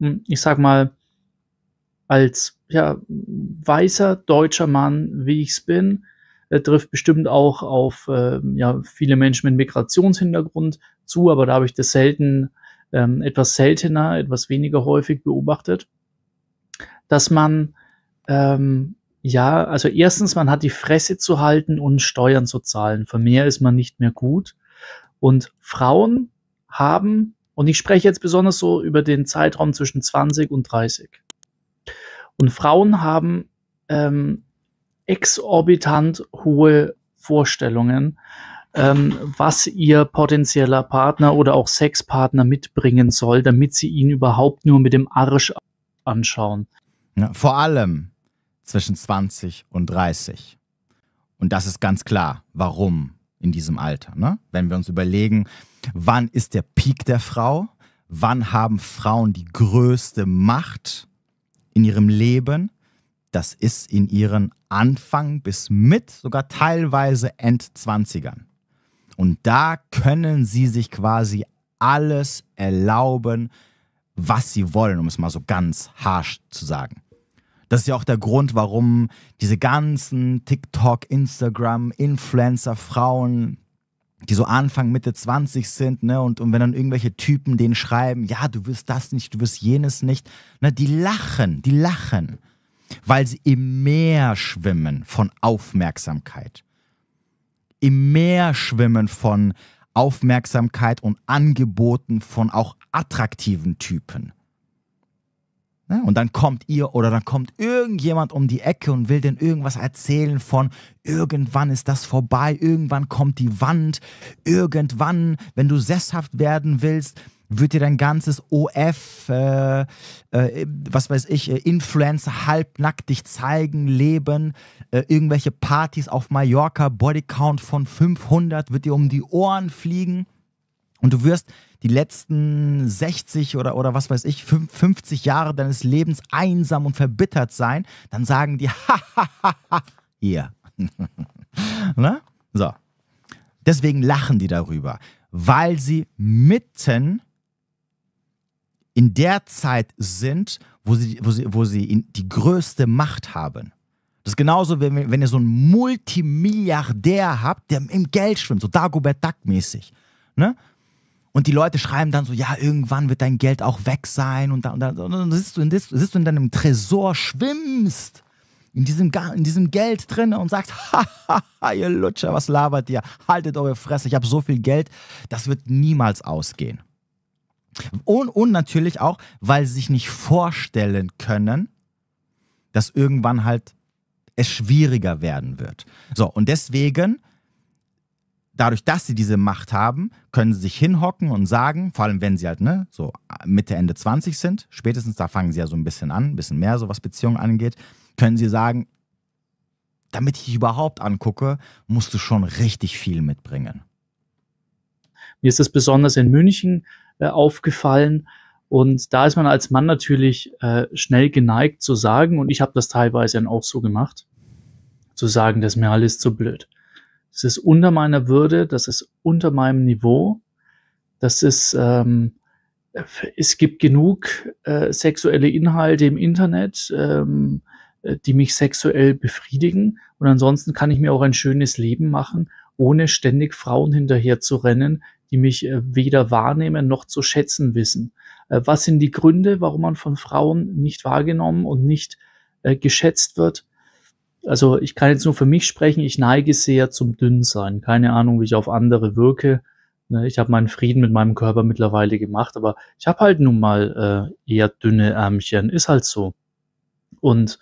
Hm, ich sag mal, als ja, weißer deutscher Mann, wie ich es bin, äh, trifft bestimmt auch auf äh, ja, viele Menschen mit Migrationshintergrund zu, aber da habe ich das selten, ähm, etwas seltener, etwas weniger häufig beobachtet, dass man ähm, ja, also erstens, man hat die Fresse zu halten und Steuern zu zahlen. Für mehr ist man nicht mehr gut. Und Frauen haben und ich spreche jetzt besonders so über den Zeitraum zwischen 20 und 30. Und Frauen haben ähm, exorbitant hohe Vorstellungen, ähm, was ihr potenzieller Partner oder auch Sexpartner mitbringen soll, damit sie ihn überhaupt nur mit dem Arsch anschauen. Ja, vor allem zwischen 20 und 30. Und das ist ganz klar, warum in diesem Alter. Ne? Wenn wir uns überlegen, wann ist der Peak der Frau, wann haben Frauen die größte Macht in ihrem Leben. Das ist in ihren Anfang bis mit, sogar teilweise Endzwanzigern. Und da können sie sich quasi alles erlauben, was sie wollen, um es mal so ganz harsch zu sagen. Das ist ja auch der Grund, warum diese ganzen TikTok, Instagram, Influencer, Frauen, die so Anfang, Mitte 20 sind, ne, und, und wenn dann irgendwelche Typen denen schreiben, ja, du wirst das nicht, du wirst jenes nicht, ne, die lachen, die lachen, weil sie im Meer schwimmen von Aufmerksamkeit. Im Meer schwimmen von Aufmerksamkeit und Angeboten von auch attraktiven Typen. Ne? Und dann kommt ihr oder dann kommt irgendjemand um die Ecke und will denn irgendwas erzählen von irgendwann ist das vorbei, irgendwann kommt die Wand, irgendwann, wenn du sesshaft werden willst, wird dir dein ganzes OF, äh, äh, was weiß ich, äh, Influencer halbnackt dich zeigen, leben, äh, irgendwelche Partys auf Mallorca, Bodycount von 500 wird dir um die Ohren fliegen. Und du wirst die letzten 60 oder, oder was weiß ich, 50 Jahre deines Lebens einsam und verbittert sein, dann sagen die, ha, ha, ha, hier. ne? So. Deswegen lachen die darüber, weil sie mitten in der Zeit sind, wo sie, wo sie, wo sie die größte Macht haben. Das ist genauso, wenn, wenn ihr so einen Multimilliardär habt, der im Geld schwimmt, so Dagobert Duck mäßig. Ne? Und die Leute schreiben dann so, ja, irgendwann wird dein Geld auch weg sein. Und dann, und dann, und dann sitzt, du in, sitzt du in deinem Tresor, schwimmst in diesem, in diesem Geld drin und sagt, ha, ihr Lutscher, was labert ihr? Haltet eure Fresse, ich habe so viel Geld, das wird niemals ausgehen. Und, und natürlich auch, weil sie sich nicht vorstellen können, dass irgendwann halt es schwieriger werden wird. So, und deswegen dadurch, dass sie diese Macht haben, können sie sich hinhocken und sagen, vor allem wenn sie halt ne, so Mitte, Ende 20 sind, spätestens da fangen sie ja so ein bisschen an, ein bisschen mehr, so was Beziehungen angeht, können sie sagen, damit ich überhaupt angucke, musst du schon richtig viel mitbringen. Mir ist das besonders in München äh, aufgefallen. Und da ist man als Mann natürlich äh, schnell geneigt zu sagen, und ich habe das teilweise dann auch so gemacht, zu sagen, das ist mir alles zu blöd das ist unter meiner Würde, das ist unter meinem Niveau. Das ist, ähm, es gibt genug äh, sexuelle Inhalte im Internet, ähm, äh, die mich sexuell befriedigen. Und ansonsten kann ich mir auch ein schönes Leben machen, ohne ständig Frauen hinterher zu rennen, die mich äh, weder wahrnehmen noch zu schätzen wissen. Äh, was sind die Gründe, warum man von Frauen nicht wahrgenommen und nicht äh, geschätzt wird? also ich kann jetzt nur für mich sprechen, ich neige sehr zum Dünnsein. Keine Ahnung, wie ich auf andere wirke. Ne, ich habe meinen Frieden mit meinem Körper mittlerweile gemacht, aber ich habe halt nun mal äh, eher dünne Ärmchen. Ist halt so. Und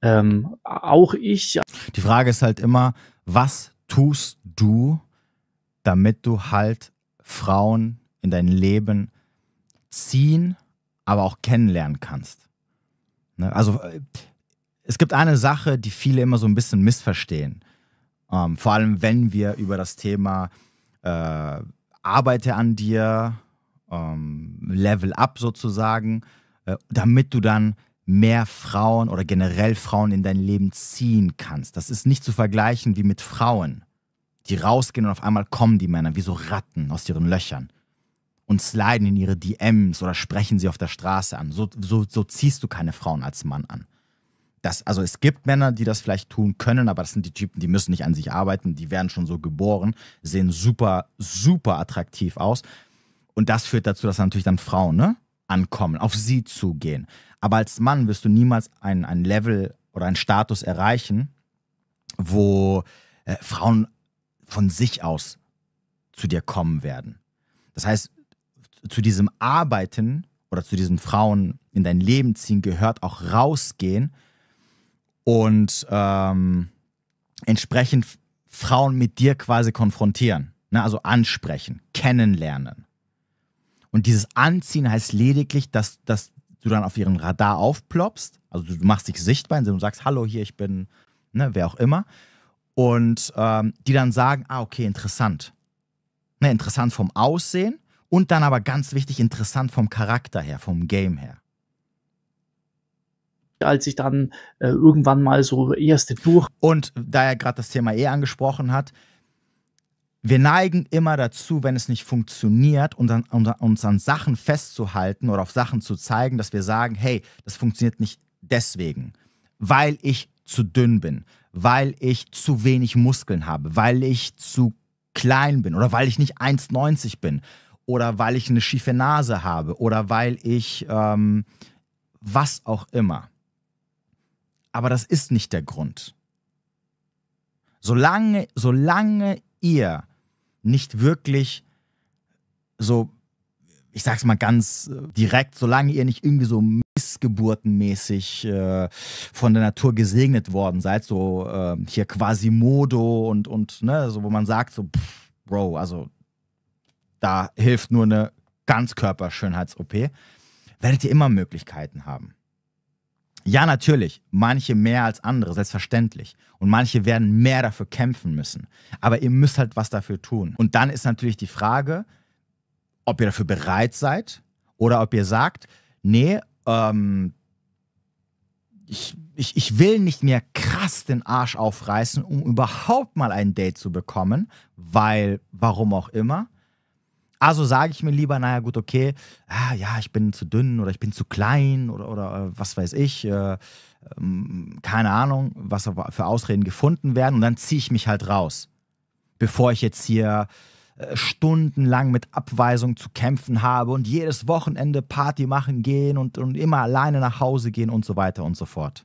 ähm, auch ich. Die Frage ist halt immer, was tust du, damit du halt Frauen in dein Leben ziehen, aber auch kennenlernen kannst? Ne? Also äh, es gibt eine Sache, die viele immer so ein bisschen missverstehen. Ähm, vor allem, wenn wir über das Thema äh, arbeite an dir, ähm, level up sozusagen, äh, damit du dann mehr Frauen oder generell Frauen in dein Leben ziehen kannst. Das ist nicht zu vergleichen wie mit Frauen, die rausgehen und auf einmal kommen die Männer wie so Ratten aus ihren Löchern und sliden in ihre DMs oder sprechen sie auf der Straße an. So, so, so ziehst du keine Frauen als Mann an. Das, also es gibt Männer, die das vielleicht tun können, aber das sind die Typen, die müssen nicht an sich arbeiten, die werden schon so geboren, sehen super, super attraktiv aus. Und das führt dazu, dass natürlich dann Frauen ne, ankommen, auf sie zugehen. Aber als Mann wirst du niemals ein, ein Level oder einen Status erreichen, wo äh, Frauen von sich aus zu dir kommen werden. Das heißt, zu diesem Arbeiten oder zu diesen Frauen in dein Leben ziehen gehört auch rausgehen und ähm, entsprechend Frauen mit dir quasi konfrontieren. Ne? Also ansprechen, kennenlernen. Und dieses Anziehen heißt lediglich, dass, dass du dann auf ihren Radar aufploppst. Also du machst dich sichtbar, indem du sagst, hallo, hier, ich bin, ne, wer auch immer. Und ähm, die dann sagen, ah, okay, interessant. Ne, interessant vom Aussehen und dann aber ganz wichtig, interessant vom Charakter her, vom Game her als ich dann äh, irgendwann mal so erste Tour. Und da er gerade das Thema eh angesprochen hat, wir neigen immer dazu, wenn es nicht funktioniert, unseren, uns an Sachen festzuhalten oder auf Sachen zu zeigen, dass wir sagen, hey, das funktioniert nicht deswegen, weil ich zu dünn bin, weil ich zu wenig Muskeln habe, weil ich zu klein bin oder weil ich nicht 1,90 bin oder weil ich eine schiefe Nase habe oder weil ich ähm, was auch immer. Aber das ist nicht der Grund. Solange, solange ihr nicht wirklich so, ich sag's mal ganz äh, direkt, solange ihr nicht irgendwie so missgeburtenmäßig äh, von der Natur gesegnet worden seid, so äh, hier Quasimodo und, und ne, so wo man sagt, so, pff, Bro, also da hilft nur eine Ganzkörperschönheits-OP, werdet ihr immer Möglichkeiten haben. Ja, natürlich. Manche mehr als andere, selbstverständlich. Und manche werden mehr dafür kämpfen müssen. Aber ihr müsst halt was dafür tun. Und dann ist natürlich die Frage, ob ihr dafür bereit seid oder ob ihr sagt, nee, ähm, ich, ich, ich will nicht mehr krass den Arsch aufreißen, um überhaupt mal ein Date zu bekommen, weil, warum auch immer. Also sage ich mir lieber, naja gut, okay, ah, ja, ich bin zu dünn oder ich bin zu klein oder, oder äh, was weiß ich, äh, ähm, keine Ahnung, was für Ausreden gefunden werden und dann ziehe ich mich halt raus, bevor ich jetzt hier äh, stundenlang mit Abweisung zu kämpfen habe und jedes Wochenende Party machen gehen und, und immer alleine nach Hause gehen und so weiter und so fort.